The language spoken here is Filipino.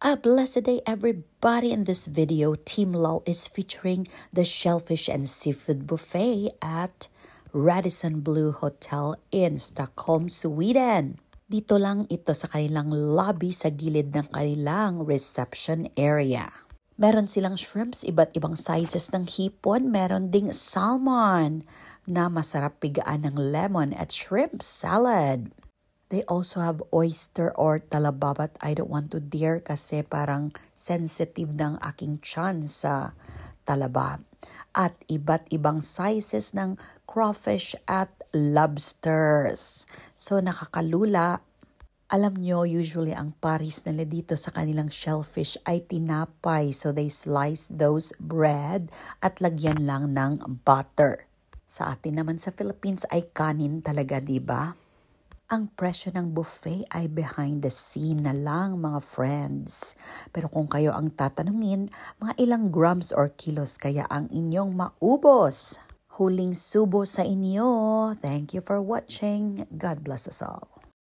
A blessed day everybody! In this video, Team LOL is featuring the shellfish and seafood buffet at Radisson Blue Hotel in Stockholm, Sweden. Dito lang ito sa kanilang lobby sa gilid ng kanilang reception area. Meron silang shrimps, iba't ibang sizes ng hipon, meron ding salmon na masarap pigaan ng lemon at shrimp salad. They also have oyster or talaba but I don't want to dare kasi parang sensitive ng aking chan sa talaba. At iba't ibang sizes ng crawfish at lobsters. So nakakalula alam nyo, usually ang paris nila dito sa kanilang shellfish ay tinapay. So they slice those bread at lagyan lang ng butter. Sa atin naman sa Philippines ay kanin talaga, di ba? Ang presyo ng buffet ay behind the scene na lang mga friends. Pero kung kayo ang tatanungin, mga ilang grams or kilos kaya ang inyong maubos? Huling subo sa inyo. Thank you for watching. God bless us all.